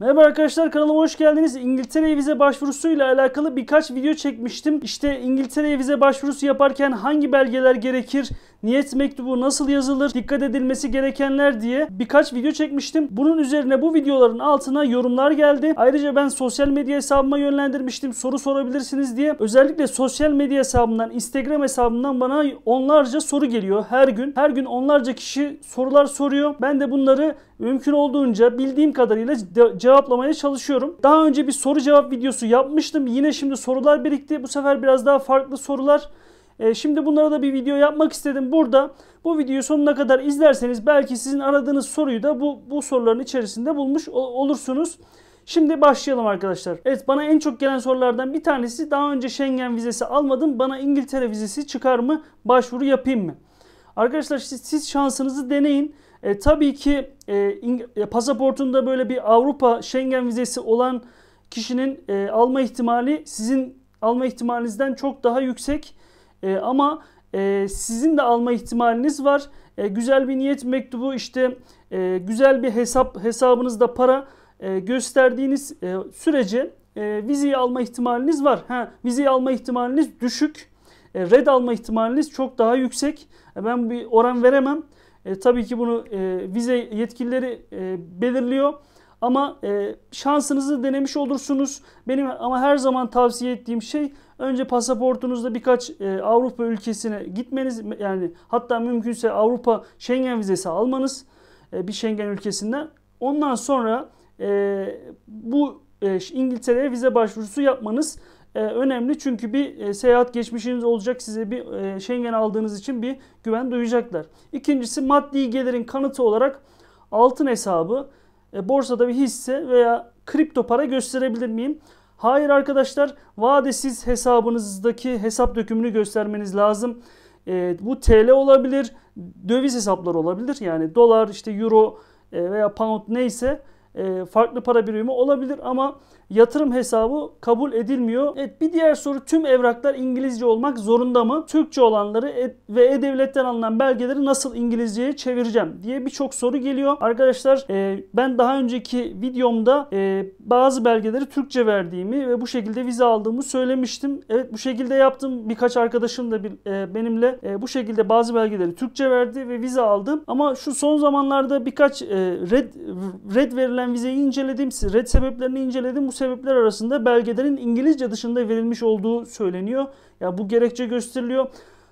Merhaba arkadaşlar kanalıma hoş geldiniz. İngiltere'ye vize başvurusuyla alakalı birkaç video çekmiştim. İşte İngiltere'ye vize başvurusu yaparken hangi belgeler gerekir, niyet mektubu nasıl yazılır, dikkat edilmesi gerekenler diye birkaç video çekmiştim. Bunun üzerine bu videoların altına yorumlar geldi. Ayrıca ben sosyal medya hesabıma yönlendirmiştim soru sorabilirsiniz diye. Özellikle sosyal medya hesabından, Instagram hesabından bana onlarca soru geliyor her gün. Her gün onlarca kişi sorular soruyor. Ben de bunları mümkün olduğunca bildiğim kadarıyla cevaplamaya çalışıyorum. Daha önce bir soru cevap videosu yapmıştım. Yine şimdi sorular birikti. Bu sefer biraz daha farklı sorular. E, şimdi bunlara da bir video yapmak istedim burada. Bu videoyu sonuna kadar izlerseniz belki sizin aradığınız soruyu da bu, bu soruların içerisinde bulmuş olursunuz. Şimdi başlayalım arkadaşlar. Evet bana en çok gelen sorulardan bir tanesi daha önce Schengen vizesi almadım. Bana İngiltere vizesi çıkar mı? Başvuru yapayım mı? Arkadaşlar siz, siz şansınızı deneyin. E, tabii ki e, pasaportunda böyle bir Avrupa Schengen vizesi olan kişinin e, alma ihtimali sizin alma ihtimalinizden çok daha yüksek. E, ama e, sizin de alma ihtimaliniz var. E, güzel bir niyet mektubu işte e, güzel bir hesap hesabınızda para e, gösterdiğiniz e, sürece e, vizeyi alma ihtimaliniz var. Ha, vizeyi alma ihtimaliniz düşük. E, red alma ihtimaliniz çok daha yüksek. E, ben bir oran veremem. E, tabii ki bunu e, vize yetkilileri e, belirliyor. Ama e, şansınızı denemiş olursunuz. Benim ama her zaman tavsiye ettiğim şey önce pasaportunuzda birkaç e, Avrupa ülkesine gitmeniz yani hatta mümkünse Avrupa Schengen vizesi almanız e, bir Schengen ülkesinden. Ondan sonra e, bu e, İngiltere'ye vize başvurusu yapmanız ee, önemli. Çünkü bir e, seyahat geçmişiniz olacak size bir e, Schengen aldığınız için bir güven duyacaklar. İkincisi maddi gelirin kanıtı olarak altın hesabı, e, borsada bir hisse veya kripto para gösterebilir miyim? Hayır arkadaşlar vadesiz hesabınızdaki hesap dökümünü göstermeniz lazım. E, bu TL olabilir, döviz hesapları olabilir. Yani dolar, işte euro veya pound neyse farklı para birimi olabilir ama yatırım hesabı kabul edilmiyor. Evet bir diğer soru tüm evraklar İngilizce olmak zorunda mı? Türkçe olanları ve E-Devlet'ten alınan belgeleri nasıl İngilizceye çevireceğim diye birçok soru geliyor. Arkadaşlar e, ben daha önceki videomda e, bazı belgeleri Türkçe verdiğimi ve bu şekilde vize aldığımı söylemiştim. Evet bu şekilde yaptım. Birkaç arkadaşım da bir, e, benimle e, bu şekilde bazı belgeleri Türkçe verdi ve vize aldım. Ama şu son zamanlarda birkaç e, red, red verilen vizeyi inceledim. Red sebeplerini inceledim. Bu sebepler arasında belgelerin İngilizce dışında verilmiş olduğu söyleniyor. Ya yani bu gerekçe gösteriliyor.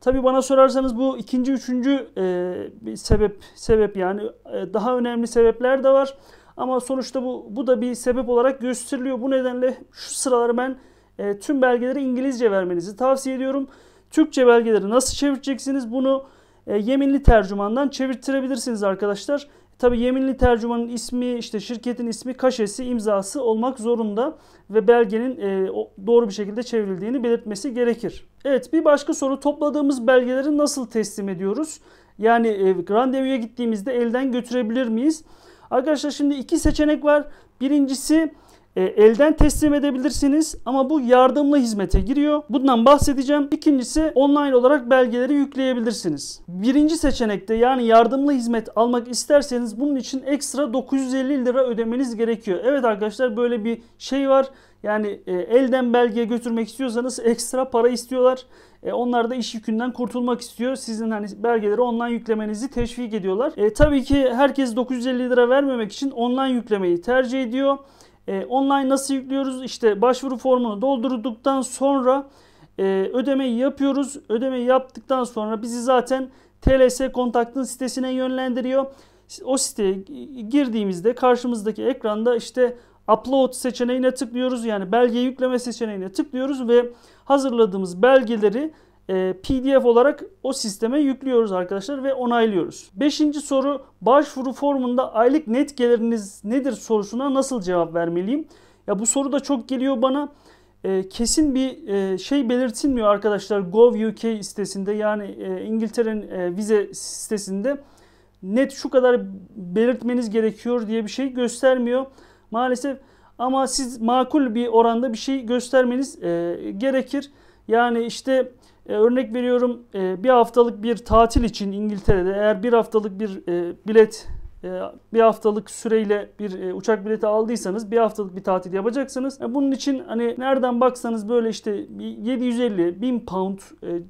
Tabi bana sorarsanız bu ikinci, üçüncü e, sebep sebep yani e, daha önemli sebepler de var. Ama sonuçta bu, bu da bir sebep olarak gösteriliyor. Bu nedenle şu sıraları ben e, tüm belgeleri İngilizce vermenizi tavsiye ediyorum. Türkçe belgeleri nasıl çevireceksiniz bunu e, yeminli tercümandan çevirtirebilirsiniz arkadaşlar. Tabi yeminli tercümanın ismi, işte şirketin ismi, kaşesi, imzası olmak zorunda ve belgenin e, doğru bir şekilde çevrildiğini belirtmesi gerekir. Evet bir başka soru topladığımız belgeleri nasıl teslim ediyoruz? Yani e, randevuya gittiğimizde elden götürebilir miyiz? Arkadaşlar şimdi iki seçenek var. Birincisi e, elden teslim edebilirsiniz ama bu yardımlı hizmete giriyor. Bundan bahsedeceğim. İkincisi online olarak belgeleri yükleyebilirsiniz. Birinci seçenekte yani yardımlı hizmet almak isterseniz bunun için ekstra 950 lira ödemeniz gerekiyor. Evet arkadaşlar böyle bir şey var. Yani e, elden belgeye götürmek istiyorsanız ekstra para istiyorlar. E, onlar da iş yükünden kurtulmak istiyor. Sizin hani belgeleri online yüklemenizi teşvik ediyorlar. E, tabii ki herkes 950 lira vermemek için online yüklemeyi tercih ediyor. E, online nasıl yüklüyoruz? İşte başvuru formunu doldurduktan sonra e, ödemeyi yapıyoruz. Ödemeyi yaptıktan sonra bizi zaten TLS kontaktın sitesine yönlendiriyor. O siteye girdiğimizde karşımızdaki ekranda işte upload seçeneğine tıklıyoruz. Yani belge yükleme seçeneğine tıklıyoruz ve hazırladığımız belgeleri e, PDF olarak o sisteme yüklüyoruz arkadaşlar ve onaylıyoruz. Beşinci soru başvuru formunda aylık net geliriniz nedir sorusuna nasıl cevap vermeliyim? Ya bu soru da çok geliyor bana. E, kesin bir e, şey belirtilmiyor arkadaşlar Gov.uk sitesinde yani İngiltere'nin vize sitesinde net şu kadar belirtmeniz gerekiyor diye bir şey göstermiyor. Maalesef ama siz makul bir oranda bir şey göstermeniz gerekir. Yani işte e, örnek veriyorum e, bir haftalık bir tatil için İngiltere'de eğer bir haftalık bir e, bilet e, bir haftalık süreyle bir e, uçak bileti aldıysanız bir haftalık bir tatil yapacaksınız. E, bunun için hani nereden baksanız böyle işte 750 bin pound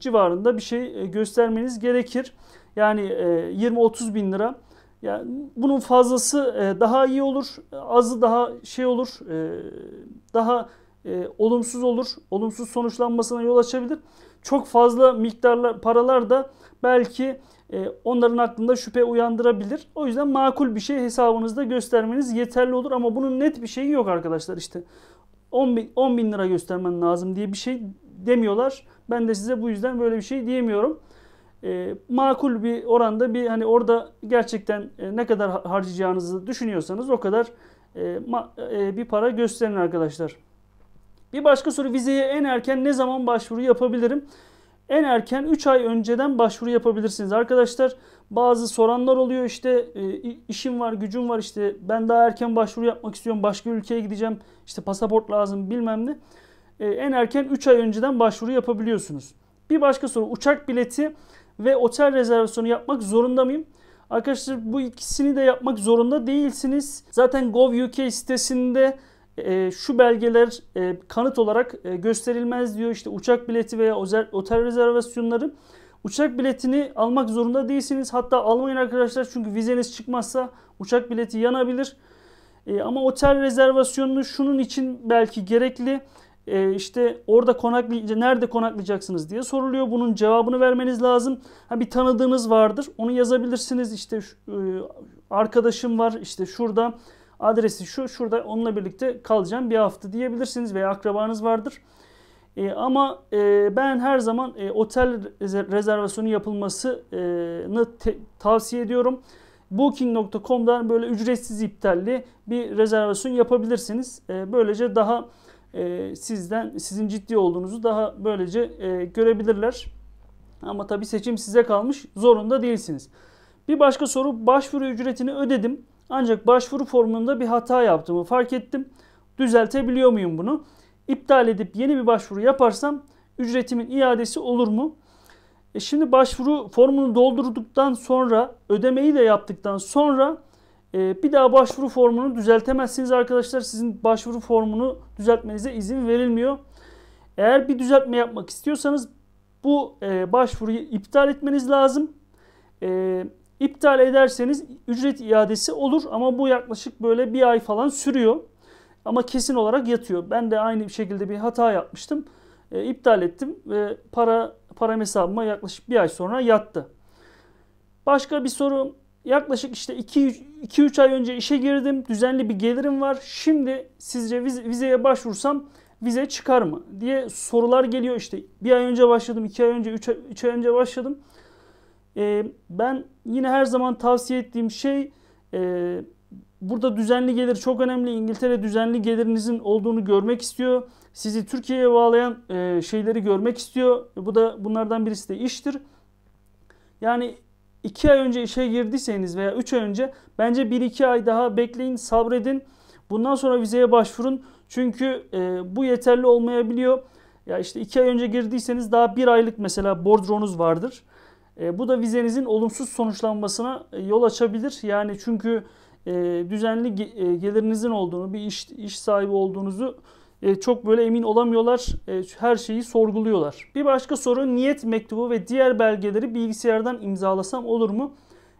civarında bir şey göstermeniz gerekir. Yani 20-30 bin lira. Yani bunun fazlası daha iyi olur, azı daha şey olur, daha olumsuz olur, olumsuz sonuçlanmasına yol açabilir çok fazla miktarlar paralar da belki e, onların aklında şüphe uyandırabilir. O yüzden makul bir şey hesabınızda göstermeniz yeterli olur ama bunun net bir şeyi yok arkadaşlar işte. 10 bin, 10 bin lira göstermen lazım diye bir şey demiyorlar. Ben de size bu yüzden böyle bir şey diyemiyorum. E, makul bir oranda bir hani orada gerçekten e, ne kadar harcayacağınızı düşünüyorsanız o kadar e, ma, e, bir para gösterin arkadaşlar. Bir başka soru vizeye en erken ne zaman başvuru yapabilirim? En erken 3 ay önceden başvuru yapabilirsiniz. Arkadaşlar bazı soranlar oluyor işte e, işim var gücüm var işte ben daha erken başvuru yapmak istiyorum başka ülkeye gideceğim işte pasaport lazım bilmem ne. E, en erken 3 ay önceden başvuru yapabiliyorsunuz. Bir başka soru uçak bileti ve otel rezervasyonu yapmak zorunda mıyım? Arkadaşlar bu ikisini de yapmak zorunda değilsiniz. Zaten gov.uk sitesinde e, şu belgeler e, kanıt olarak e, gösterilmez diyor. İşte uçak bileti veya otel rezervasyonları. Uçak biletini almak zorunda değilsiniz. Hatta almayın arkadaşlar çünkü vizeniz çıkmazsa uçak bileti yanabilir. E, ama otel rezervasyonunu şunun için belki gerekli. E, işte orada konaklayınca nerede konaklayacaksınız diye soruluyor. Bunun cevabını vermeniz lazım. Ha bir tanıdığınız vardır. Onu yazabilirsiniz. İşte e, arkadaşım var işte şurada adresi şu. Şurada onunla birlikte kalacağım bir hafta diyebilirsiniz veya akrabanız vardır. E, ama e, ben her zaman e, otel rezervasyonu yapılmasını tavsiye ediyorum. Booking.com'dan böyle ücretsiz iptalli bir rezervasyon yapabilirsiniz. E, böylece daha e, sizden sizin ciddi olduğunuzu daha böylece e, görebilirler. Ama tabii seçim size kalmış zorunda değilsiniz. Bir başka soru başvuru ücretini ödedim. Ancak başvuru formunda bir hata yaptığımı fark ettim. Düzeltebiliyor muyum bunu? İptal edip yeni bir başvuru yaparsam ücretimin iadesi olur mu? E şimdi başvuru formunu doldurduktan sonra ödemeyi de yaptıktan sonra e, bir daha başvuru formunu düzeltemezsiniz arkadaşlar. Sizin başvuru formunu düzeltmenize izin verilmiyor. Eğer bir düzeltme yapmak istiyorsanız bu e, başvuruyu iptal etmeniz lazım. E, İptal ederseniz ücret iadesi olur ama bu yaklaşık böyle bir ay falan sürüyor. Ama kesin olarak yatıyor. Ben de aynı şekilde bir hata yapmıştım. E, iptal ettim ve para param hesabıma yaklaşık bir ay sonra yattı. Başka bir soru yaklaşık işte 2-3 ay önce işe girdim. Düzenli bir gelirim var. Şimdi sizce vizeye başvursam vize çıkar mı diye sorular geliyor. işte. bir ay önce başladım, 2 ay önce, 3 ay, üç ay önce başladım. E, ben yine her zaman tavsiye ettiğim şey e, burada düzenli gelir çok önemli. İngiltere düzenli gelirinizin olduğunu görmek istiyor. Sizi Türkiye'ye bağlayan e, şeyleri görmek istiyor. E, bu da bunlardan birisi de iştir. Yani 2 ay önce işe girdiyseniz veya 3 ay önce bence 1-2 ay daha bekleyin, sabredin. Bundan sonra vizeye başvurun. Çünkü e, bu yeterli olmayabiliyor. Ya işte 2 ay önce girdiyseniz daha 1 aylık mesela bordronuz vardır. E, bu da vizenizin olumsuz sonuçlanmasına e, yol açabilir. Yani çünkü e, düzenli ge- e, gelirinizin olduğunu, bir iş, iş sahibi olduğunuzu e, çok böyle emin olamıyorlar. E, her şeyi sorguluyorlar. Bir başka soru niyet mektubu ve diğer belgeleri bilgisayardan imzalasam olur mu?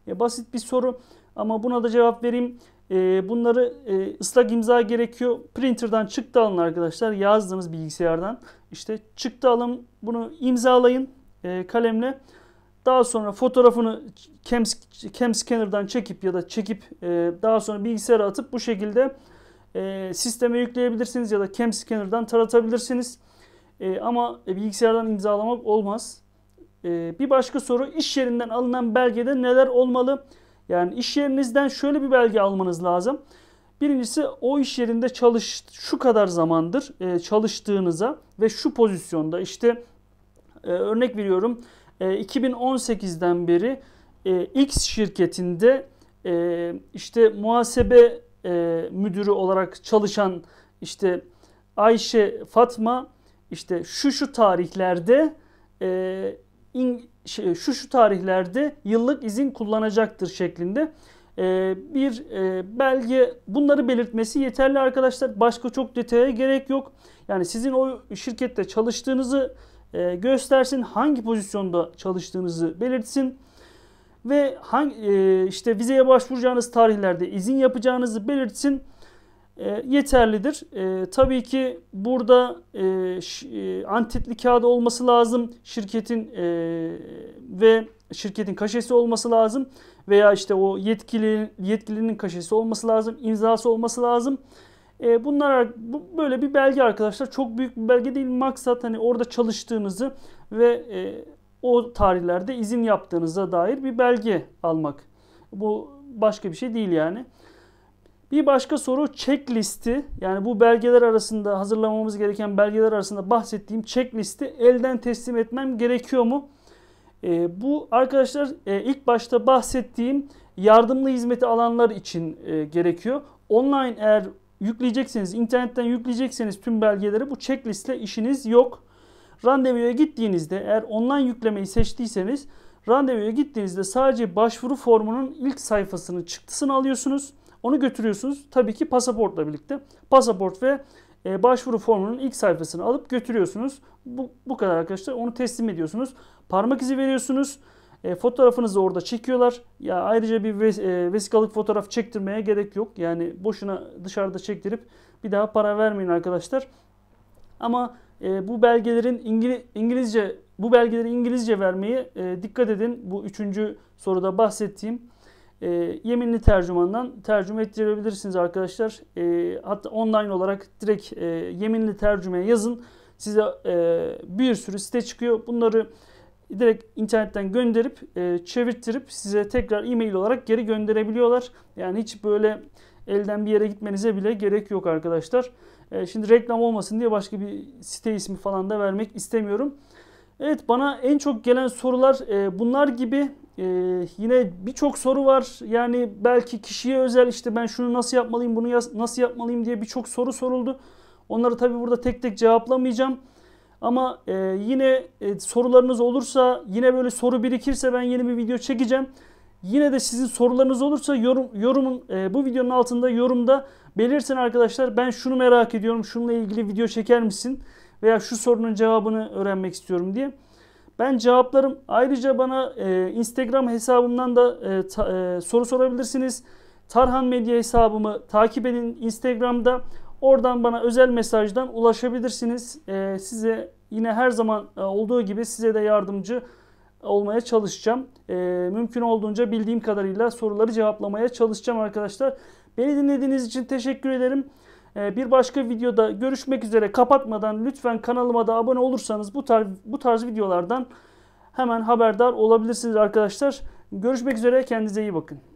E, basit bir soru ama buna da cevap vereyim. E, bunları e, ıslak imza gerekiyor. Printer'dan çıktı alın arkadaşlar. Yazdığınız bilgisayardan. İşte çıktı alın bunu imzalayın e, kalemle. Daha sonra fotoğrafını cam scanner'dan çekip ya da çekip e, daha sonra bilgisayara atıp bu şekilde e, sisteme yükleyebilirsiniz ya da cam scanner'dan taratabilirsiniz. E, ama e, bilgisayardan imzalamak olmaz. E, bir başka soru iş yerinden alınan belgede neler olmalı? Yani iş yerinizden şöyle bir belge almanız lazım. Birincisi o iş yerinde çalış şu kadar zamandır e, çalıştığınıza ve şu pozisyonda işte e, örnek veriyorum 2018'den e, beri e, X şirketinde e, işte muhasebe e, müdürü olarak çalışan işte Ayşe Fatma işte şu şu tarihlerde şey, şu şu tarihlerde yıllık izin kullanacaktır şeklinde bir belge bunları belirtmesi yeterli arkadaşlar. Başka çok detaya gerek yok. Yani sizin o şirkette çalıştığınızı ee, göstersin. Hangi pozisyonda çalıştığınızı belirtsin. Ve hangi, e, işte vizeye başvuracağınız tarihlerde izin yapacağınızı belirtsin. E, yeterlidir. E, tabii ki burada e, ş, e, antitli kağıdı olması lazım. Şirketin e, ve şirketin kaşesi olması lazım veya işte o yetkili yetkilinin kaşesi olması lazım, imzası olması lazım. E, bunlar bu böyle bir belge arkadaşlar. Çok büyük bir belge değil. Maksat hani orada çalıştığınızı ve e, o tarihlerde izin yaptığınıza dair bir belge almak. Bu başka bir şey değil yani. Bir başka soru checklisti yani bu belgeler arasında hazırlamamız gereken belgeler arasında bahsettiğim checklisti elden teslim etmem gerekiyor mu? E, bu arkadaşlar e, ilk başta bahsettiğim yardımlı hizmeti alanlar için e, gerekiyor. Online eğer yükleyecekseniz, internetten yükleyecekseniz tüm belgeleri bu checklistle işiniz yok. Randevuya gittiğinizde eğer online yüklemeyi seçtiyseniz randevuya gittiğinizde sadece başvuru formunun ilk sayfasını çıktısını alıyorsunuz. Onu götürüyorsunuz. Tabii ki pasaportla birlikte. Pasaport ve e, başvuru formunun ilk sayfasını alıp götürüyorsunuz. Bu, bu kadar arkadaşlar. Onu teslim ediyorsunuz. Parmak izi veriyorsunuz. E, fotoğrafınızı orada çekiyorlar. Ya ayrıca bir ves e, vesikalık fotoğraf çektirmeye gerek yok. Yani boşuna dışarıda çektirip bir daha para vermeyin arkadaşlar. Ama e, bu belgelerin İngili İngilizce bu belgeleri İngilizce vermeyi e, dikkat edin. Bu üçüncü soruda bahsettiğim e, yeminli tercümandan tercüme ettirebilirsiniz arkadaşlar. E, hatta online olarak direkt e, yeminli tercüme yazın. Size e, bir sürü site çıkıyor. Bunları direkt internetten gönderip e, çevirttirip size tekrar e-mail olarak geri gönderebiliyorlar. Yani hiç böyle elden bir yere gitmenize bile gerek yok arkadaşlar. E, şimdi reklam olmasın diye başka bir site ismi falan da vermek istemiyorum. Evet bana en çok gelen sorular e, bunlar gibi. E, yine birçok soru var. Yani belki kişiye özel işte ben şunu nasıl yapmalıyım, bunu nasıl yapmalıyım diye birçok soru soruldu. Onları tabi burada tek tek cevaplamayacağım. Ama e, yine e, sorularınız olursa yine böyle soru birikirse ben yeni bir video çekeceğim. Yine de sizin sorularınız olursa yorum, yorumun e, bu videonun altında yorumda belirsin arkadaşlar. Ben şunu merak ediyorum şununla ilgili video çeker misin? Veya şu sorunun cevabını öğrenmek istiyorum diye. Ben cevaplarım ayrıca bana e, Instagram hesabımdan da e, ta, e, soru sorabilirsiniz. Tarhan Medya hesabımı takip edin Instagram'da. Oradan bana özel mesajdan ulaşabilirsiniz. Ee, size yine her zaman e, olduğu gibi size de yardımcı olmaya çalışacağım. Ee, mümkün olduğunca bildiğim kadarıyla soruları cevaplamaya çalışacağım arkadaşlar. Beni dinlediğiniz için teşekkür ederim. Ee, bir başka videoda görüşmek üzere. Kapatmadan lütfen kanalıma da abone olursanız bu tarz, bu tarz videolardan hemen haberdar olabilirsiniz arkadaşlar. Görüşmek üzere kendinize iyi bakın.